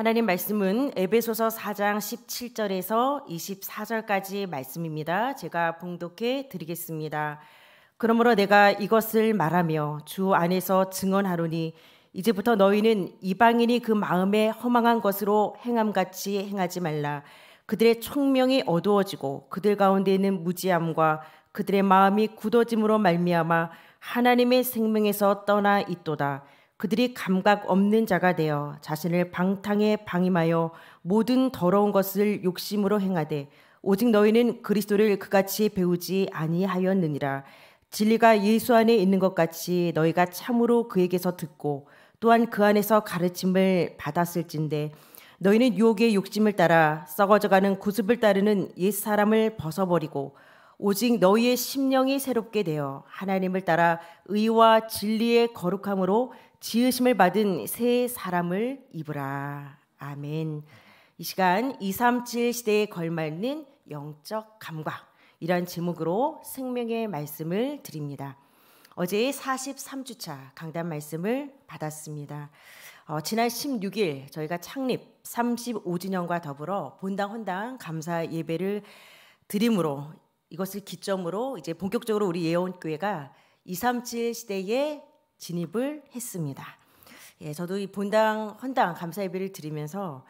하나님 말씀은 에베소서 4장 17절에서 24절까지 말씀입니다. 제가 봉독해 드리겠습니다. 그러므로 내가 이것을 말하며 주 안에서 증언하노니 이제부터 너희는 이방인이 그 마음에 허망한 것으로 행함같이 행하지 말라. 그들의 총명이 어두워지고 그들 가운데 있는 무지함과 그들의 마음이 굳어짐으로 말미암아 하나님의 생명에서 떠나 있도다. 그들이 감각 없는 자가 되어 자신을 방탕에 방임하여 모든 더러운 것을 욕심으로 행하되 오직 너희는 그리스도를 그같이 배우지 아니하였느니라 진리가 예수 안에 있는 것 같이 너희가 참으로 그에게서 듣고 또한 그 안에서 가르침을 받았을진데 너희는 유혹의 욕심을 따라 썩어져가는 구습을 따르는 옛 사람을 벗어버리고 오직 너희의 심령이 새롭게 되어 하나님을 따라 의와 진리의 거룩함으로 지으심을 받은 새 사람을 입으라. 아멘. 이 시간 237 시대에 걸맞는 영적 감각 이런 제목으로 생명의 말씀을 드립니다. 어제 43주차 강단 말씀을 받았습니다. 어, 지난 16일 저희가 창립 35주년과 더불어 본당 혼당 감사 예배를 드림으로 이것을 기점으로 이제 본격적으로 우리 예원교회가 237 시대의 진입을 했습니다. 예, 저도 이 본당 헌당 감사 예배를 드리면서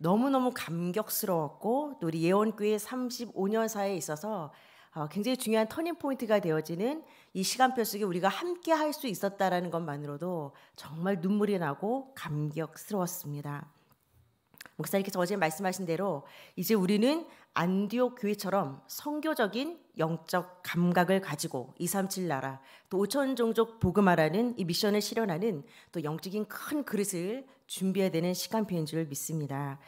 너무너무 감격스러웠고 또 우리 예원교회 35년사에 있어서 어, 굉장히 중요한 터닝 포인트가 되어지는 이 시간표 속에 우리가 함께 할 수 있었다라는 것만으로도 정말 눈물이 나고 감격스러웠습니다. 목사님께서 어제 말씀하신 대로 이제 우리는 안디옥 교회처럼 성교적인 영적 감각을 가지고 237 나라 또 5천 종족 복음화라는 이 미션을 실현하는 또 영적인 큰 그릇을 준비해야 되는 시간표인 줄 믿습니다.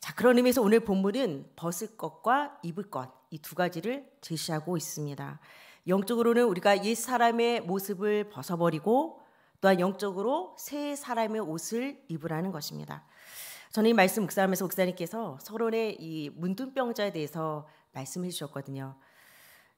자 그런 의미에서 오늘 본문은 벗을 것과 입을 것 이 두 가지를 제시하고 있습니다. 영적으로는 우리가 옛 사람의 모습을 벗어버리고 또한 영적으로 새 사람의 옷을 입으라는 것입니다. 저는 이 말씀 묵상하면서 목사님께서 서론의 이 문둥병자에 대해서 말씀해 주셨거든요.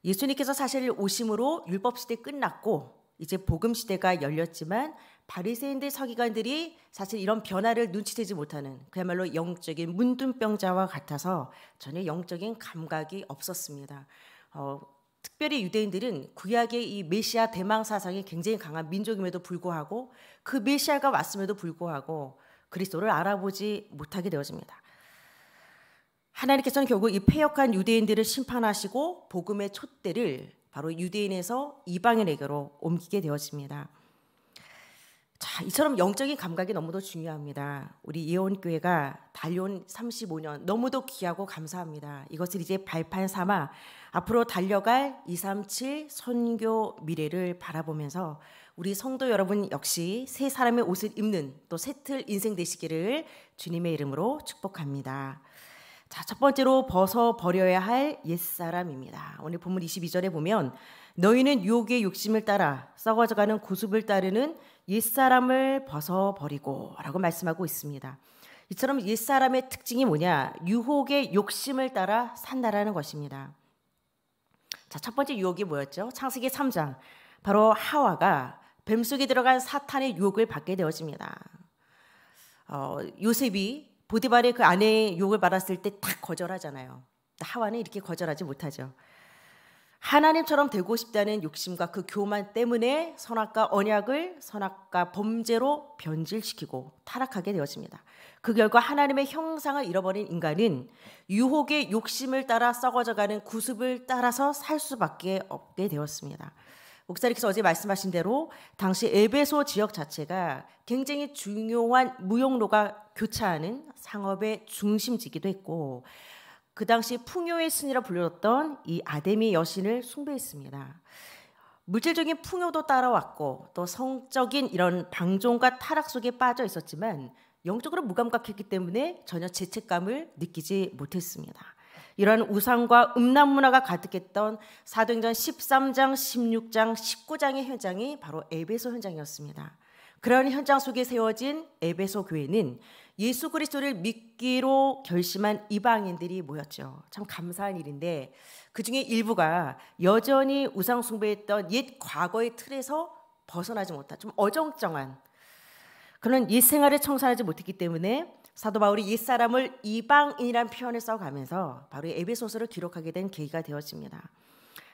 예수님께서 사실 오심으로 율법 시대 끝났고 이제 복음 시대가 열렸지만 바리새인들 서기관들이 사실 이런 변화를 눈치채지 못하는 그야말로 영적인 문둥병자와 같아서 전혀 영적인 감각이 없었습니다. 어, 특별히 유대인들은 구약의 이 메시아 대망 사상이 굉장히 강한 민족임에도 불구하고 그 메시아가 왔음에도 불구하고 그리스도를 알아보지 못하게 되어집니다. 하나님께서는 결국 이 폐역한 유대인들을 심판하시고 복음의 촛대를 바로 유대인에서 이방인에게로 옮기게 되어집니다. 자, 이처럼 영적인 감각이 너무도 중요합니다. 우리 예원교회가 달려온 35년 너무도 귀하고 감사합니다. 이것을 이제 발판 삼아 앞으로 달려갈 237 선교 미래를 바라보면서 우리 성도 여러분 역시 새 사람의 옷을 입는 또 새틀 인생 되시기를 주님의 이름으로 축복합니다. 자, 첫 번째로 벗어버려야 할 옛사람입니다. 오늘 본문 22절에 보면 너희는 유혹의 욕심을 따라 썩어져가는 고습을 따르는 옛사람을 벗어버리고 라고 말씀하고 있습니다. 이처럼 옛사람의 특징이 뭐냐? 유혹의 욕심을 따라 산다라는 것입니다. 자, 첫 번째 유혹이 뭐였죠? 창세기 3장. 바로 하와가 뱀속에 들어간 사탄의 유혹을 받게 되어집니다. 어, 요셉이 보디발의 그 아내의 욕을 받았을 때 딱 거절하잖아요. 하와는 이렇게 거절하지 못하죠. 하나님처럼 되고 싶다는 욕심과 그 교만 때문에 선악과 언약을 선악과 범죄로 변질시키고 타락하게 되었습니다. 그 결과 하나님의 형상을 잃어버린 인간은 유혹의 욕심을 따라 썩어져가는 구습을 따라서 살 수밖에 없게 되었습니다. 목사님께서 어제 말씀하신 대로 당시 에베소 지역 자체가 굉장히 중요한 무용로가 교차하는 상업의 중심지기도 했고 그 당시 풍요의 신이라 불렸던 이 아데미 여신을 숭배했습니다. 물질적인 풍요도 따라왔고 또 성적인 이런 방종과 타락 속에 빠져 있었지만 영적으로 무감각했기 때문에 전혀 죄책감을 느끼지 못했습니다. 이러한 우상과 음란 문화가 가득했던 사도행전 13장, 16장, 19장의 현장이 바로 에베소 현장이었습니다. 그런 현장 속에 세워진 에베소 교회는 예수 그리스도를 믿기로 결심한 이방인들이 모였죠. 참 감사한 일인데 그 중에 일부가 여전히 우상 숭배했던 옛 과거의 틀에서 벗어나지 못한 좀 어정쩡한 그런 옛 생활을 청산하지 못했기 때문에 사도 바울이 이사람을 이방인이란 표현을 써가면서 바로 에베소서를 기록하게 된 계기가 되었집니다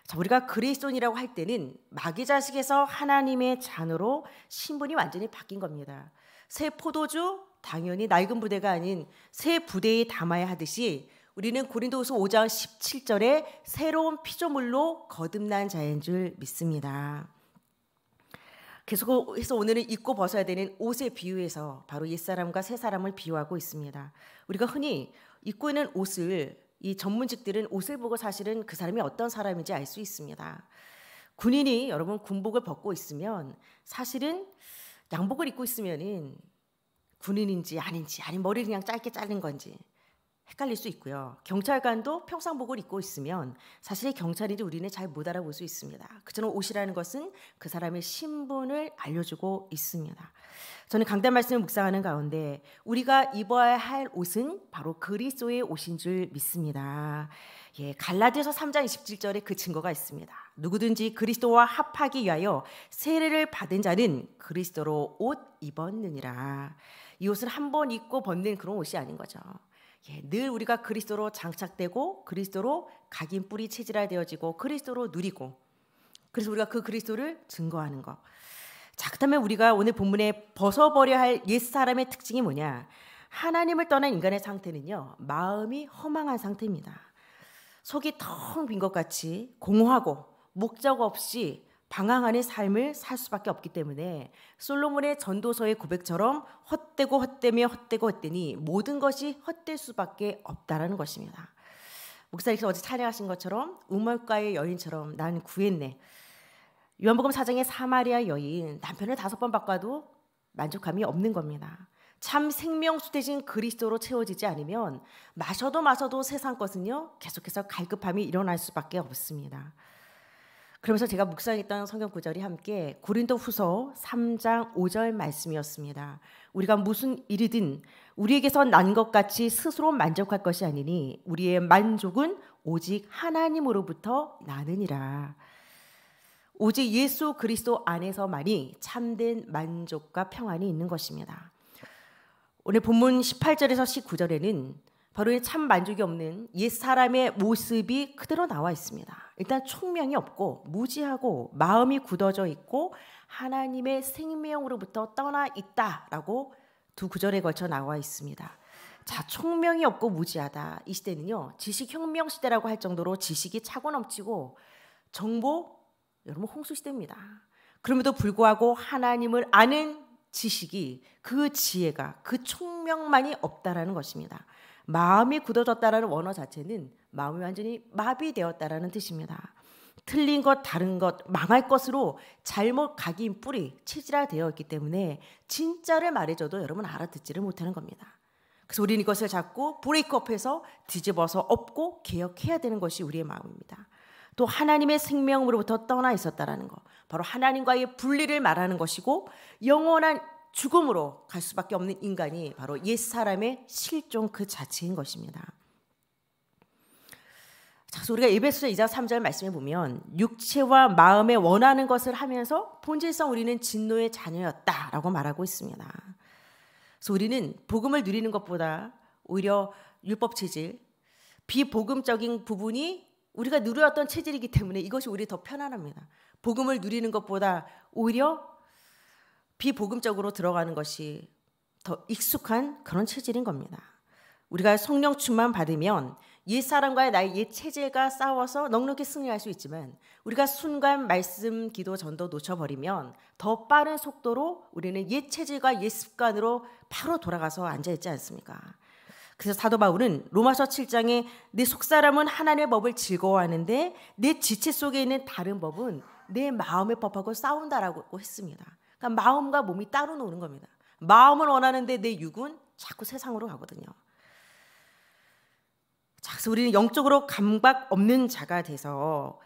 자, 우리가 그리스도인이라고 할 때는 마귀 자식에서 하나님의 자녀로 신분이 완전히 바뀐 겁니다. 새 포도주 당연히 낡은 부대가 아닌 새 부대에 담아야 하듯이 우리는 고린도후서 5장 17절에 새로운 피조물로 거듭난 자인 줄 믿습니다. 계속해서 오늘은 입고 벗어야 되는 옷에 비유해서 바로 옛사람과 새사람을 비유하고 있습니다. 우리가 흔히 입고 있는 옷을 이 전문직들은 옷을 보고 사실은 그 사람이 어떤 사람인지 알 수 있습니다. 군인이 여러분 군복을 벗고 있으면 사실은 양복을 입고 있으면은 군인인지 아닌지 아니 머리 를 그냥 짧게 자른 건지 헷갈릴 수 있고요. 경찰관도 평상복을 입고 있으면 사실 경찰인지 우리는 잘 못 알아볼 수 있습니다. 그처럼 옷이라는 것은 그 사람의 신분을 알려주고 있습니다. 저는 강단 말씀을 묵상하는 가운데 우리가 입어야 할 옷은 바로 그리스도의 옷인 줄 믿습니다. 예, 갈라디아서 3장 27절에 그 증거가 있습니다. 누구든지 그리스도와 합하기 위하여 세례를 받은 자는 그리스도로 옷 입었느니라. 이옷을한 번 입고 벗는 그런 옷이 아닌 거죠. 예, 늘 우리가 그리스도로 장착되고 그리스도로 각인 뿌리 체질화 되어지고 그리스도로 누리고 그래서 우리가 그 그리스도를 증거하는 것. 자, 그다음에 우리가 오늘 본문에 벗어버려야 할 옛 사람의 특징이 뭐냐? 하나님을 떠난 인간의 상태는요, 마음이 허망한 상태입니다. 속이 텅 빈 것 같이 공허하고 목적 없이 방황하는 삶을 살 수밖에 없기 때문에 솔로몬의 전도서의 고백처럼 헛되고 헛되며 헛되고 헛되니 모든 것이 헛될 수밖에 없다라는 것입니다. 목사님께서 어제 찬양하신 것처럼 우물가의 여인처럼 난 구했네. 요한복음 사장의 사마리아 여인 남편을 다섯 번 바꿔도 만족함이 없는 겁니다. 참 생명수 대신 그리스도로 채워지지 않으면 마셔도 마셔도 세상 것은요 계속해서 갈급함이 일어날 수밖에 없습니다. 그러면서 제가 묵상했던 성경 구절이 함께 고린도 후서 3장 5절 말씀이었습니다. 우리가 무슨 일이든 우리에게서 난 것 같이 스스로 만족할 것이 아니니 우리의 만족은 오직 하나님으로부터 나느니라. 오직 예수 그리스도 안에서만이 참된 만족과 평안이 있는 것입니다. 오늘 본문 18절에서 19절에는 바로이참 만족이 없는 옛 사람의 모습이 그대로 나와 있습니다. 일단 총명이 없고 무지하고 마음이 굳어져 있고 하나님의 생명으로부터 떠나 있다라고 두 구절에 걸쳐 나와 있습니다. 자, 총명이 없고 무지하다. 이 시대는요, 지식혁명 시대라고 할 정도로 지식이 차고 넘치고 정보, 여러분 홍수 시대입니다. 그럼에도 불구하고 하나님을 아는 지식이 그 지혜가 그 총명만이 없다라는 것입니다. 마음이 굳어졌다라는 원어 자체는 마음이 완전히 마비되었다라는 뜻입니다. 틀린 것, 다른 것, 망할 것으로 잘못 각인 뿌리, 치질화되어 있기 때문에 진짜를 말해줘도 여러분 알아듣지를 못하는 겁니다. 그래서 우리는 이것을 잡고 브레이크업해서 뒤집어서 업고 개혁해야 되는 것이 우리의 마음입니다. 또 하나님의 생명으로부터 떠나 있었다라는 것, 바로 하나님과의 분리를 말하는 것이고 영원한 죽음으로 갈 수밖에 없는 인간이 바로 옛 사람의 실종 그 자체인 것입니다. 자, 우리가 에베소 2장 3절 말씀해 보면 육체와 마음에 원하는 것을 하면서 본질상 우리는 진노의 자녀였다라고 말하고 있습니다. 그래서 우리는 복음을 누리는 것보다 오히려 율법 체질, 비복음적인 부분이 우리가 누려왔던 체질이기 때문에 이것이 우리 더 편안합니다. 복음을 누리는 것보다 오히려 비복음적으로 들어가는 것이 더 익숙한 그런 체질인 겁니다. 우리가 성령 충만 받으면 옛 사람과의 나의 옛 체제가 싸워서 넉넉히 승리할 수 있지만 우리가 순간 말씀, 기도, 전도 놓쳐버리면 더 빠른 속도로 우리는 옛 체질과 옛 습관으로 바로 돌아가서 앉아 있지 않습니까? 그래서 사도 바울은 로마서 7장에 내 속사람은 하나님의 법을 즐거워하는데 내 지체 속에 있는 다른 법은 내 마음의 법하고 싸운다라고 했습니다. 그러니까 마음과 몸이 따로 노는 겁니다. 마음은 원하는데 내 육은 자꾸 세상으로 가거든요. 자, 그래서 우리는 영적으로 감각 없는 자가 돼서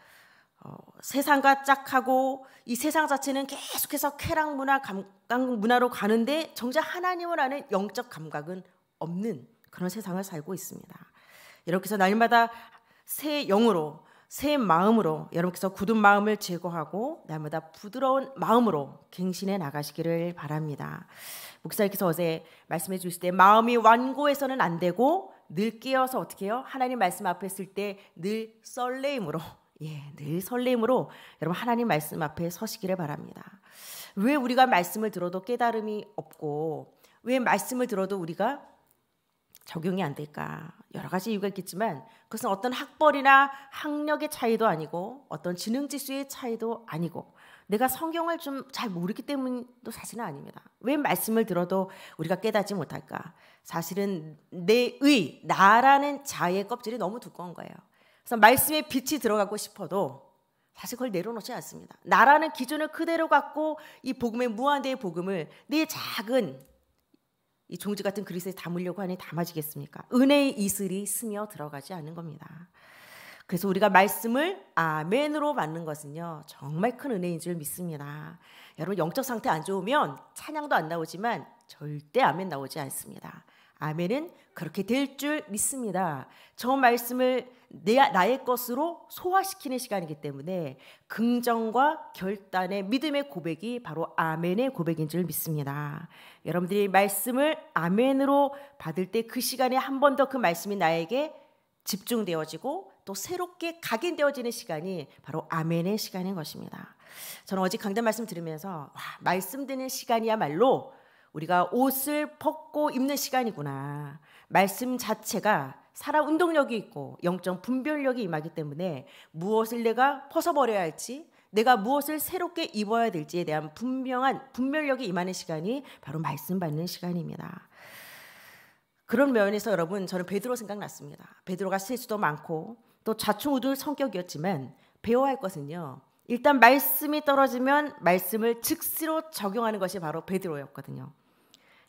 어, 세상과 짝하고 이 세상 자체는 계속해서 쾌락 문화, 감각 문화로 가는데 정작 하나님을 아는 영적 감각은 없는 그런 세상을 살고 있습니다. 이렇게 해서 날마다 새 영으로 새 마음으로 여러분께서 굳은 마음을 제거하고 날마다 부드러운 마음으로 갱신해 나가시기를 바랍니다. 목사님께서 어제 말씀해 주실 때 마음이 완고해서는 안 되고 늘 깨어서 어떻게 해요? 하나님 말씀 앞에 있을 때 늘 설레임으로 예, 늘 설렘으로 여러분 하나님 말씀 앞에 서시기를 바랍니다. 왜 우리가 말씀을 들어도 깨달음이 없고 왜 말씀을 들어도 우리가 적용이 안 될까 여러 가지 이유가 있겠지만 그것은 어떤 학벌이나 학력의 차이도 아니고 어떤 지능 지수의 차이도 아니고 내가 성경을 좀 잘 모르기 때문도 사실은 아닙니다. 왜 말씀을 들어도 우리가 깨닫지 못할까? 사실은 내의 나라는 자의 껍질이 너무 두꺼운 거예요. 그래서 말씀에 빛이 들어가고 싶어도 사실 그걸 내려놓지 않습니다. 나라는 기준을 그대로 갖고 이 복음의 무한대의 복음을 내 작은 이 종지 같은 그릇에 담으려고 하니 담아지겠습니까? 은혜의 이슬이 스며 들어가지 않는 겁니다. 그래서 우리가 말씀을 아멘으로 맞는 것은요 정말 큰 은혜인 줄 믿습니다. 여러분 영적 상태 안 좋으면 찬양도 안 나오지만 절대 아멘 나오지 않습니다. 아멘은 그렇게 될 줄 믿습니다. 저 말씀을 내, 나의 것으로 소화시키는 시간이기 때문에 긍정과 결단의 믿음의 고백이 바로 아멘의 고백인 줄 믿습니다. 여러분들이 말씀을 아멘으로 받을 때 그 시간에 한 번 더 그 말씀이 나에게 집중되어지고 또 새롭게 각인되어지는 시간이 바로 아멘의 시간인 것입니다. 저는 어제 강단 말씀 들으면서 와, 말씀 드는 시간이야말로 우리가 옷을 벗고 입는 시간이구나. 말씀 자체가 살아 운동력이 있고 영적 분별력이 임하기 때문에 무엇을 내가 벗어버려야 할지 내가 무엇을 새롭게 입어야 될지에 대한 분명한 분별력이 임하는 시간이 바로 말씀 받는 시간입니다. 그런 면에서 여러분 저는 베드로 생각났습니다. 베드로가 실수도 많고 또 좌충우돌 성격이었지만 배워야 할 것은요. 일단 말씀이 떨어지면 말씀을 즉시로 적용하는 것이 바로 베드로였거든요.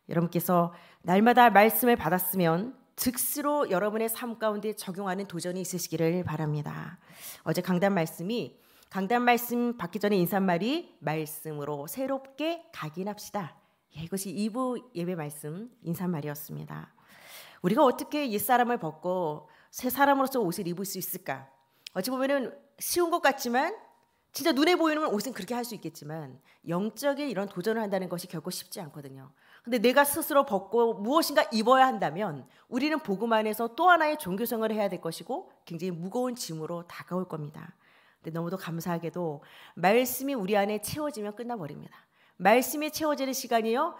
여러분께서 날마다 말씀을 받았으면 즉스로 여러분의 삶 가운데 적용하는 도전이 있으시기를 바랍니다. 어제 강단 말씀이 강단 말씀 받기 전에 인사말이 말씀으로 새롭게 각인합시다. 예, 이것이 2부 예배 말씀 인사말이었습니다. 우리가 어떻게 옛사람을 벗고 새 사람으로서 옷을 입을 수 있을까? 어찌 보면은 쉬운 것 같지만 진짜 눈에 보이는 옷은 그렇게 할 수 있겠지만 영적인 이런 도전을 한다는 것이 결코 쉽지 않거든요. 근데 내가 스스로 벗고 무엇인가 입어야 한다면 우리는 복음 안에서 또 하나의 종교성을 해야 될 것이고 굉장히 무거운 짐으로 다가올 겁니다. 근데 너무도 감사하게도 말씀이 우리 안에 채워지면 끝나버립니다. 말씀이 채워지는 시간이요.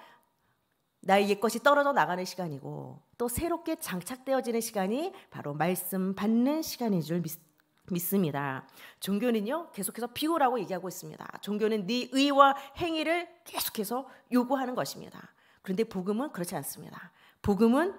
나의 옛것이 떨어져 나가는 시간이고 또 새롭게 장착되어지는 시간이 바로 말씀 받는 시간인 줄 믿습니다. 믿습니다. 종교는요 계속해서 비호라고 얘기하고 있습니다. 종교는 네 의와 행위를 계속해서 요구하는 것입니다. 그런데 복음은 그렇지 않습니다. 복음은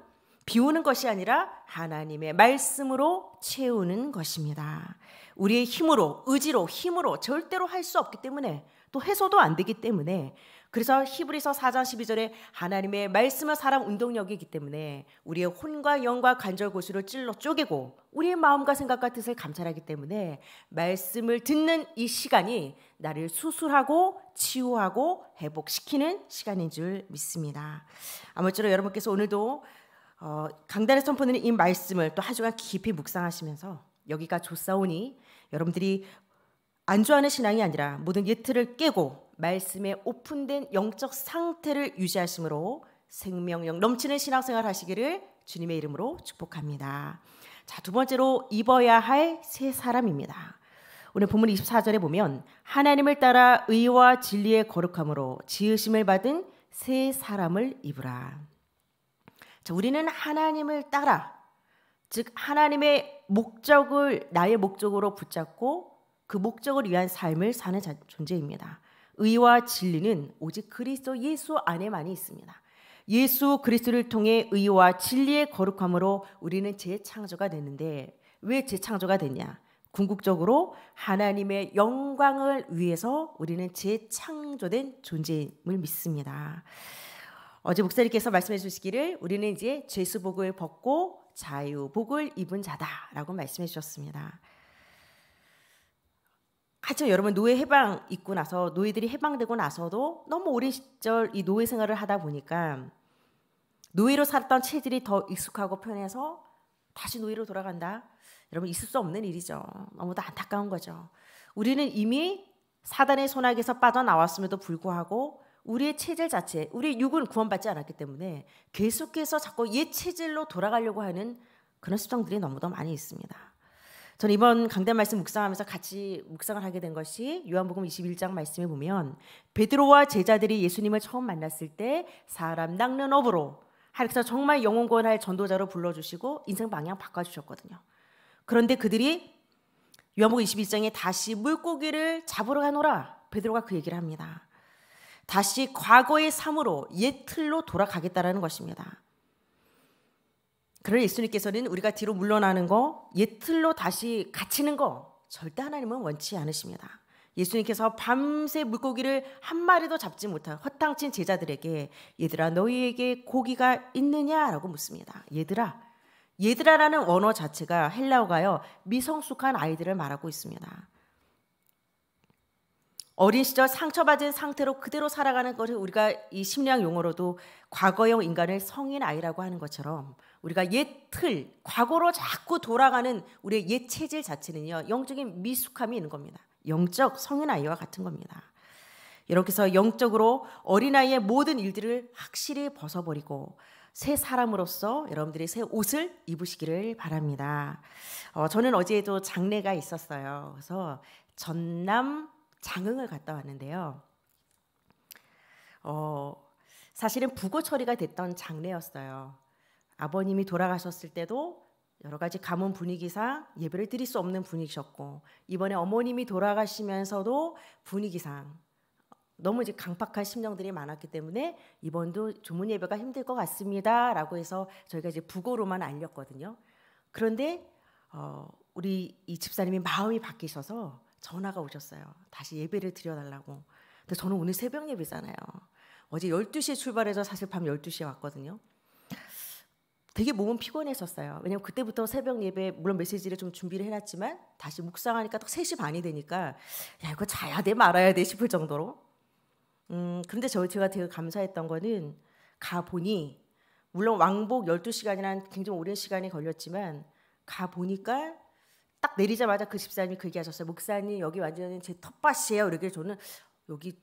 비우는 것이 아니라 하나님의 말씀으로 채우는 것입니다. 우리의 힘으로, 의지로, 힘으로 절대로 할 수 없기 때문에 또 해서도 안 되기 때문에 그래서 히브리서 4장 12절에 하나님의 말씀은 사람 운동력이기 때문에 우리의 혼과 영과 관절 고수를 찔러 쪼개고 우리의 마음과 생각과 뜻을 감찰하기 때문에 말씀을 듣는 이 시간이 나를 수술하고 치유하고 회복시키는 시간인 줄 믿습니다. 아무쪼록 여러분께서 오늘도 어, 강단에 선포되는 이 말씀을 또한 주간 깊이 묵상하시면서 여기가 좋사오니 여러분들이 안주하는 신앙이 아니라 모든 예틀을 깨고 말씀에 오픈된 영적 상태를 유지하심으로 생명력 넘치는 신앙생활 하시기를 주님의 이름으로 축복합니다. 자, 두 번째로 입어야 할 세 사람입니다. 오늘 본문 24절에 보면 하나님을 따라 의와 진리의 거룩함으로 지으심을 받은 세 사람을 입으라. 자, 우리는 하나님을 따라 즉 하나님의 목적을 나의 목적으로 붙잡고 그 목적을 위한 삶을 사는 존재입니다. 의와 진리는 오직 그리스도 예수 안에만이 있습니다. 예수 그리스도를 통해 의와 진리의 거룩함으로 우리는 재창조가 되는데 왜 재창조가 되냐? 궁극적으로 하나님의 영광을 위해서 우리는 재창조된 존재임을 믿습니다. 어제 목사님께서 말씀해 주시기를 우리는 이제 죄수복을 벗고 자유복을 입은 자다라고 말씀해 주셨습니다. 한참 여러분 노예 해방 있고 나서 노예들이 해방되고 나서도 너무 오랜 시절 이 노예 생활을 하다 보니까 노예로 살았던 체질이 더 익숙하고 편해서 다시 노예로 돌아간다. 여러분 있을 수 없는 일이죠. 너무도 안타까운 거죠. 우리는 이미 사단의 손아귀에서 빠져나왔음에도 불구하고 우리의 체질 자체, 우리 육은 구원받지 않았기 때문에 계속해서 자꾸 옛 체질로 돌아가려고 하는 그런 수성들이 너무도 많이 있습니다. 저는 이번 강단 말씀 묵상하면서 같이 묵상을 하게 된 것이 요한복음 21장 말씀에 보면 베드로와 제자들이 예수님을 처음 만났을 때 사람 낚는 업으로 하나님께서 정말 영혼 권할 전도자로 불러주시고 인생 방향 바꿔주셨거든요. 그런데 그들이 요한복음 21장에 다시 물고기를 잡으러 가노라 베드로가 그 얘기를 합니다. 다시 과거의 삶으로 옛 틀로 돌아가겠다라는 것입니다. 그러 예수님께서는 우리가 뒤로 물러나는 거, 옛틀로 다시 갇히는 거 절대 하나님은 원치 않으십니다. 예수님께서 밤새 물고기를 한 마리도 잡지 못한 허탕친 제자들에게 얘들아 너희에게 고기가 있느냐라고 묻습니다. 얘들아 얘들아라는 원어 자체가 헬라어가요 미성숙한 아이들을 말하고 있습니다. 어린 시절 상처받은 상태로 그대로 살아가는 것을 우리가 이 심리학 용어로도 과거형 인간을 성인 아이라고 하는 것처럼 우리가 옛 틀, 과거로 자꾸 돌아가는 우리의 옛 체질 자체는요. 영적인 미숙함이 있는 겁니다. 영적 성인아이와 같은 겁니다. 이렇게 서 영적으로 어린아이의 모든 일들을 확실히 벗어버리고 새 사람으로서 여러분들이 새 옷을 입으시기를 바랍니다. 어, 저는 어제도 장례가 있었어요. 그래서 전남 장흥을 갔다 왔는데요. 어, 사실은 부고 처리가 됐던 장례였어요. 아버님이 돌아가셨을 때도 여러 가지 가문 분위기상 예배를 드릴 수 없는 분위기셨고 이번에 어머님이 돌아가시면서도 분위기상 너무 이제 강박한 심령들이 많았기 때문에 이번도 조문 예배가 힘들 것 같습니다라고 해서 저희가 이제 부고로만 알렸거든요. 그런데 어, 우리 이 집사님이 마음이 바뀌셔서 전화가 오셨어요. 다시 예배를 드려달라고. 근데 저는 오늘 새벽 예배잖아요. 어제 12시에 출발해서 사실 밤 12시에 왔거든요. 되게 몸은 피곤했었어요. 왜냐면 그때부터 새벽 예배 물론 메시지를 좀 준비를 해놨지만 다시 묵상하니까 딱 3시 반이 되니까 야 이거 자야 돼 말아야 돼 싶을 정도로. 음, 그런데 저희 제가 되게 감사했던 거는 가 보니 물론 왕복 1 2시간이란 굉장히 오랜 시간이 걸렸지만 가 보니까 딱 내리자마자 그 집사님이 그 얘기하셨어요. 목사님 여기 완전히 제 텃밭이에요. 이렇게 저는 여기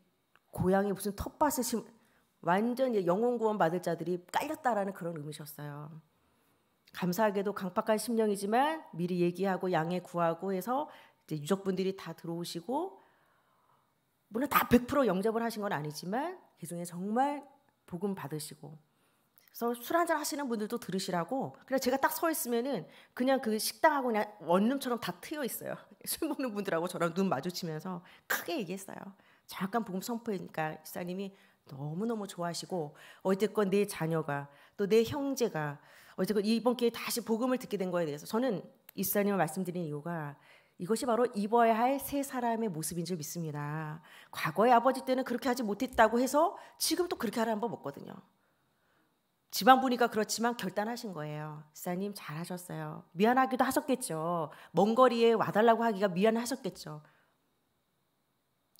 고향이 무슨 텃밭을 심 완전 영혼 구원 받을 자들이 깔렸다라는 그런 의미셨어요. 감사하게도 강팍한 심령이지만 미리 얘기하고 양해 구하고 해서 이제 유족분들이 다 들어오시고 물론 다100% 영접을 하신 건 아니지만 그 중에 정말 복음 받으시고 그래서 술 한잔 하시는 분들도 들으시라고 그냥 제가 딱 서 있으면은 그냥 그 식당하고 그냥 원룸처럼 다 트여 있어요 술 먹는 분들하고 저랑 눈 마주치면서 크게 얘기했어요 정확 복음 선포니까 그러니까 집사님이 너무너무 좋아하시고 어쨌건 내 자녀가 또 내 형제가 어쨌건 이번 기회에 다시 복음을 듣게 된 거에 대해서 저는 이사님을 말씀드린 이유가 이것이 바로 입어야 할 세 사람의 모습인 줄 믿습니다. 과거의 아버지 때는 그렇게 하지 못했다고 해서 지금 도 그렇게 하라는 법 없거든요. 집안 보니까 그렇지만 결단하신 거예요. 이사님 잘하셨어요. 미안하기도 하셨겠죠. 먼 거리에 와달라고 하기가 미안하셨겠죠.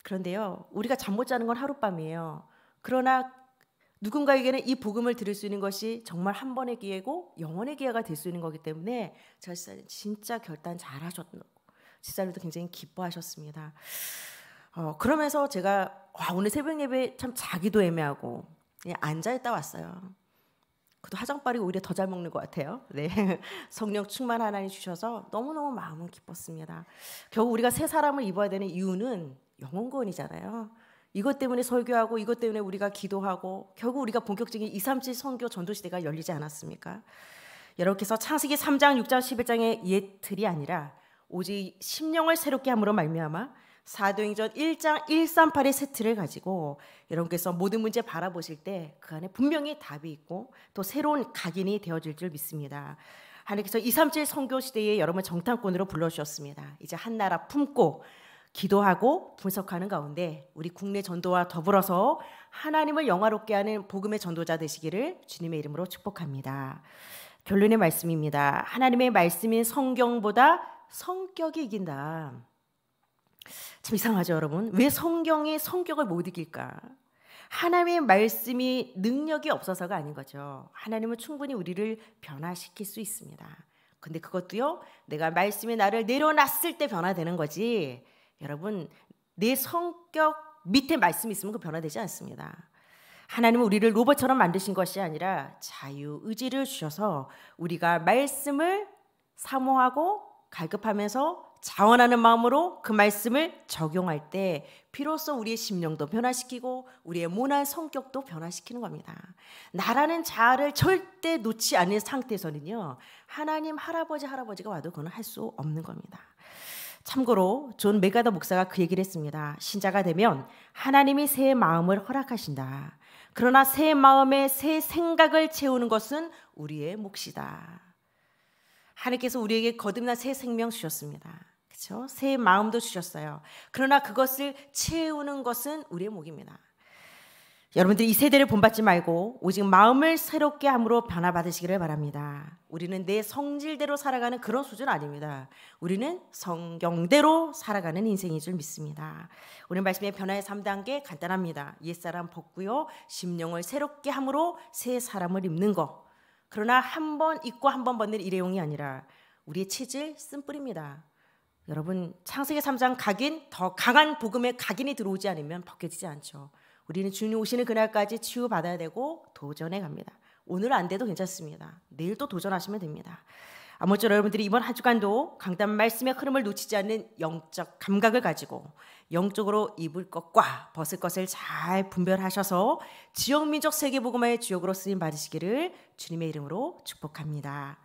그런데요, 우리가 잠 못 자는 건 하룻밤이에요. 그러나 누군가에게는 이 복음을 들을 수 있는 것이 정말 한 번의 기회고 영원의 기회가 될 수 있는 거기 때문에 저사님 진짜 결단 잘하셨고 집사님도 굉장히 기뻐하셨습니다. 어, 그러면서 제가 와, 오늘 새벽 예배 참 자기도 애매하고 앉아 있다 왔어요. 그도 화장빨이 오히려 더 잘 먹는 것 같아요. 네. 성령 충만 하나님 주셔서 너무너무 마음은 기뻤습니다. 결국 우리가 새 사람을 입어야 되는 이유는 영혼권이잖아요. 이것 때문에 설교하고 이것 때문에 우리가 기도하고 결국 우리가 본격적인 2, 3 7 선교 전도 시대가 열리지 않았습니까? 여러분서 창세기 3장, 6장, 11장의 옛 틀이 아니라 오직 심령을 새롭게 함으로 말미암아 사도행전 1장 138의 세트를 가지고 여러분께서 모든 문제 바라보실 때 그 안에 분명히 답이 있고 또 새로운 각인이 되어질 줄 믿습니다. 하나님께서 237 선교 시대에 여러분 정탐꾼으로 불러주셨습니다. 이제 한 나라 품고 기도하고 분석하는 가운데 우리 국내 전도와 더불어서 하나님을 영화롭게 하는 복음의 전도자 되시기를 주님의 이름으로 축복합니다. 결론의 말씀입니다. 하나님의 말씀인 성경보다 성격이 이긴다. 참 이상하죠, 여러분? 왜 성경이 성격을 못 이길까? 하나님의 말씀이 능력이 없어서가 아닌 거죠. 하나님은 충분히 우리를 변화시킬 수 있습니다. 근데 그것도요, 내가 말씀이 나를 내려놨을 때 변화되는 거지. 여러분 내 성격 밑에 말씀이 있으면 그 변화되지 않습니다. 하나님은 우리를 로봇처럼 만드신 것이 아니라 자유 의지를 주셔서 우리가 말씀을 사모하고 갈급하면서 자원하는 마음으로 그 말씀을 적용할 때 비로소 우리의 심령도 변화시키고 우리의 모난 성격도 변화시키는 겁니다. 나라는 자아를 절대 놓지 않은 상태에서는요. 하나님 할아버지 할아버지가 와도 그건 할수 없는 겁니다. 참고로 존 메가더 목사가 그 얘기를 했습니다. 신자가 되면 하나님이 새 마음을 허락하신다. 그러나 새 마음에 새 생각을 채우는 것은 우리의 몫이다. 하나님께서 우리에게 거듭난 새 생명 주셨습니다. 그렇죠? 새 마음도 주셨어요. 그러나 그것을 채우는 것은 우리의 몫입니다. 여러분들이 이 세대를 본받지 말고 오직 마음을 새롭게 함으로 변화받으시기를 바랍니다. 우리는 내 성질대로 살아가는 그런 수준 아닙니다. 우리는 성경대로 살아가는 인생인 줄 믿습니다. 오늘 말씀의 변화의 3단계 간단합니다. 옛사람 벗고요. 심령을 새롭게 함으로 새 사람을 입는 것. 그러나 한 번 입고 한 번 벗는 일회용이 아니라 우리의 체질 쓴뿌리입니다. 여러분 창세기 3장 각인 더 강한 복음의 각인이 들어오지 않으면 벗겨지지 않죠. 우리는 주님 오시는 그날까지 치유받아야 되고 도전해 갑니다. 오늘 안 돼도 괜찮습니다. 내일 또 도전하시면 됩니다. 아무쪼록 여러분들이 이번 한 주간도 강단 말씀의 흐름을 놓치지 않는 영적 감각을 가지고 영적으로 입을 것과 벗을 것을 잘 분별하셔서 지역민족 세계복음화의 주역으로 쓰임 받으시기를 주님의 이름으로 축복합니다.